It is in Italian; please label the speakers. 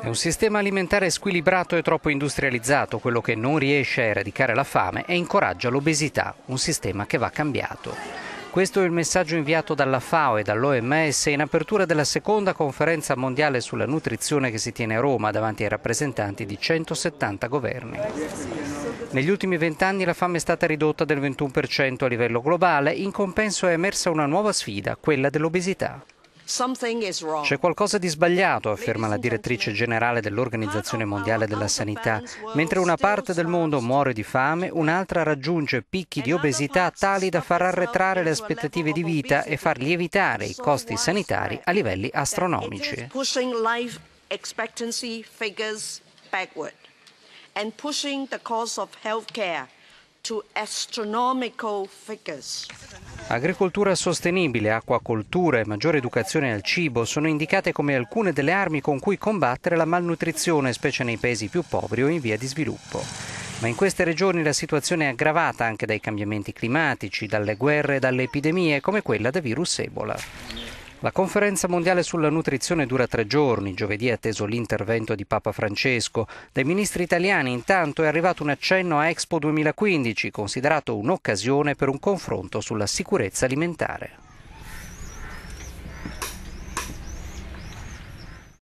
Speaker 1: È un sistema alimentare squilibrato e troppo industrializzato, quello che non riesce a eradicare la fame e incoraggia l'obesità, un sistema che va cambiato. Questo è il messaggio inviato dalla FAO e dall'OMS in apertura della seconda conferenza mondiale sulla nutrizione che si tiene a Roma davanti ai rappresentanti di 170 governi. Negli ultimi vent'anni la fame è stata ridotta del 21% a livello globale, in compenso è emersa una nuova sfida, quella dell'obesità. C'è qualcosa di sbagliato, afferma la direttrice generale dell'Organizzazione Mondiale della Sanità. Mentre una parte del mondo muore di fame, un'altra raggiunge picchi di obesità tali da far arretrare le aspettative di vita e far lievitare i costi sanitari a livelli astronomici.
Speaker 2: And pushing the cost of healthcare to astronomical figures.
Speaker 1: Agricoltura sostenibile, acquacoltura e maggiore educazione al cibo sono indicate come alcune delle armi con cui combattere la malnutrizione, specie nei paesi più poveri o in via di sviluppo. Ma in queste regioni la situazione è aggravata anche dai cambiamenti climatici, dalle guerre e dalle epidemie come quella da virus Ebola. La conferenza mondiale sulla nutrizione dura tre giorni. Giovedì è atteso l'intervento di Papa Francesco. Dai ministri italiani intanto è arrivato un accenno a Expo 2015, considerato un'occasione per un confronto sulla sicurezza alimentare.